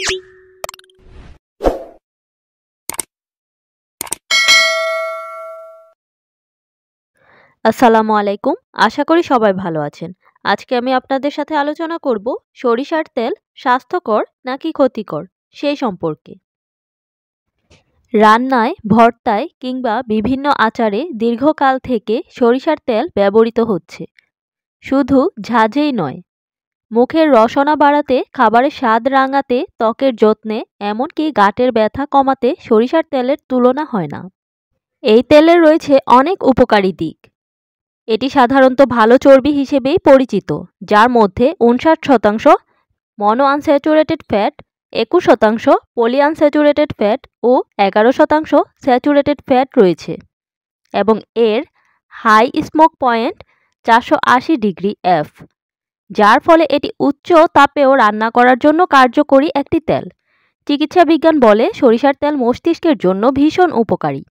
আসসালামু আলাইকুম আশা করি সবাই ভালো আছেন আজকে আমি আপনাদের সাথে আলোচনা করব সরিষার তেল স্বাস্থ্যকর নাকি ক্ষতিকর সেই সম্পর্কে রান্নায় ভর্তায় কিংবা বিভিন্ন আচারে দীর্ঘকাল থেকে সরিষার তেল ব্যবহৃত হচ্ছে শুধু ঝাঁঝেই নয় মুখের রসনা বাড়াতে খাবারের স্বাদ রাঙাতে ত্বকের যত্নে এমনকি গাটের ব্যথা কমাতে সরিষার তেলের তুলনা হয় না এই তেলের রয়েছে অনেক উপকারী দিক এটি সাধারণত ভালো চর্বি হিসেবেই পরিচিত যার মধ্যে উনষাট শতাংশ মনো আনস্যাচুরেটেড ফ্যাট একুশ শতাংশ পলি আনস্যাচুরেটেড ফ্যাট ও এগারো শতাংশ স্যাচুরেটেড ফ্যাট রয়েছে এবং এর হাই স্মোক পয়েন্ট চারশো আশি ডিগ্রি এফ যার ফলে এটি উচ্চ তাপেও রান্না করার জন্য কার্যকরী একটি তেল চিকিৎসা বিজ্ঞান বলে সরিষার তেল মস্তিষ্কের জন্য ভীষণ উপকারী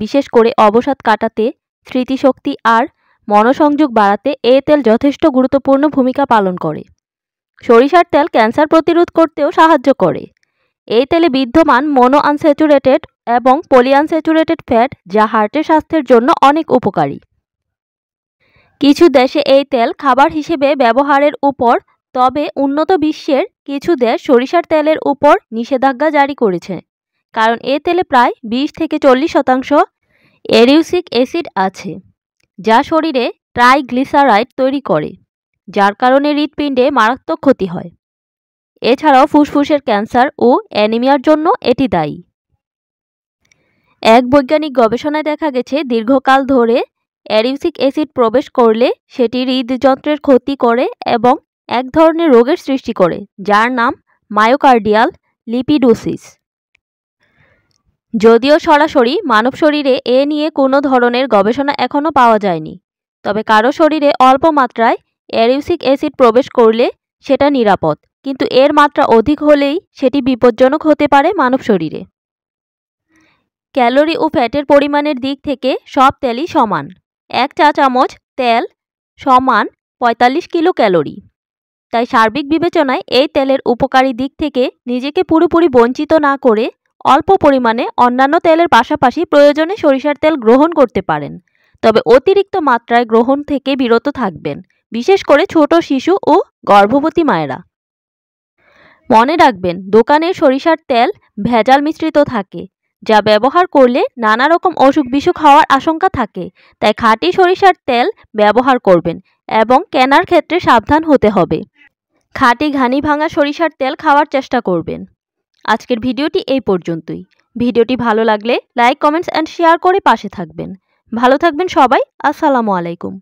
বিশেষ করে অবসাদ কাটাতে স্মৃতিশক্তি আর মনসংযোগ বাড়াতে এ তেল যথেষ্ট গুরুত্বপূর্ণ ভূমিকা পালন করে সরিষার তেল ক্যান্সার প্রতিরোধ করতেও সাহায্য করে এই তেলে বিদ্যমান মনো আনস্যাচুরেটেড এবং পলিআনস্যাচুরেটেড ফ্যাট যা হার্টের স্বাস্থ্যের জন্য অনেক উপকারী কিছু দেশে এই তেল খাবার হিসেবে ব্যবহারের উপর তবে উন্নত বিশ্বের কিছু দেশ সরিষার তেলের উপর নিষেধাজ্ঞা জারি করেছে কারণ এ তেলে প্রায় ২০ থেকে চল্লিশ শতাংশ এরিউসিক অ্যাসিড আছে যা শরীরে ট্রাইগ্লিসারাইড তৈরি করে যার কারণে হৃৎপিণ্ডে মারাত্মক ক্ষতি হয় এছাড়াও ফুসফুসের ক্যান্সার ও অ্যানিমিয়ার জন্য এটি দায়ী এক বৈজ্ঞানিক গবেষণায় দেখা গেছে দীর্ঘকাল ধরে অ্যারিউসিক অ্যাসিড প্রবেশ করলে সেটি হৃদযন্ত্রের ক্ষতি করে এবং এক ধরনের রোগের সৃষ্টি করে যার নাম মায়োকার্ডিয়াল লিপিডোসিস যদিও সরাসরি মানব শরীরে এ নিয়ে কোনো ধরনের গবেষণা এখনও পাওয়া যায়নি তবে কারো শরীরে অল্প মাত্রায় অ্যারিউসিক অ্যাসিড প্রবেশ করলে সেটা নিরাপদ কিন্তু এর মাত্রা অধিক হলেই সেটি বিপজ্জনক হতে পারে মানব শরীরে ক্যালোরি ও ফ্যাটের পরিমাণের দিক থেকে সব তেলই সমান এক চা চামচ তেল সমান পঁয়তাল্লিশ কিলো ক্যালোরি তাই সার্বিক বিবেচনায় এই তেলের উপকারী দিক থেকে নিজেকে পুরোপুরি বঞ্চিত না করে অল্প পরিমাণে অন্যান্য তেলের পাশাপাশি প্রয়োজনে সরিষার তেল গ্রহণ করতে পারেন তবে অতিরিক্ত মাত্রায় গ্রহণ থেকে বিরত থাকবেন বিশেষ করে ছোট শিশু ও গর্ভবতী মায়েরা মনে রাখবেন দোকানের সরিষার তেল ভেজাল মিশ্রিত থাকে যা ব্যবহার করলে নানা রকম অসুখ বিসুখ হওয়ার আশঙ্কা থাকে তাই খাঁটি সরিষার তেল ব্যবহার করবেন এবং কেনার ক্ষেত্রে সাবধান হতে হবে খাঁটি ঘানি ভাঙা সরিষার তেল খাওয়ার চেষ্টা করবেন আজকের ভিডিওটি এই পর্যন্তই ভিডিওটি ভালো লাগলে লাইক কমেন্টস অ্যান্ড শেয়ার করে পাশে থাকবেন ভালো থাকবেন সবাই আসসালামু আলাইকুম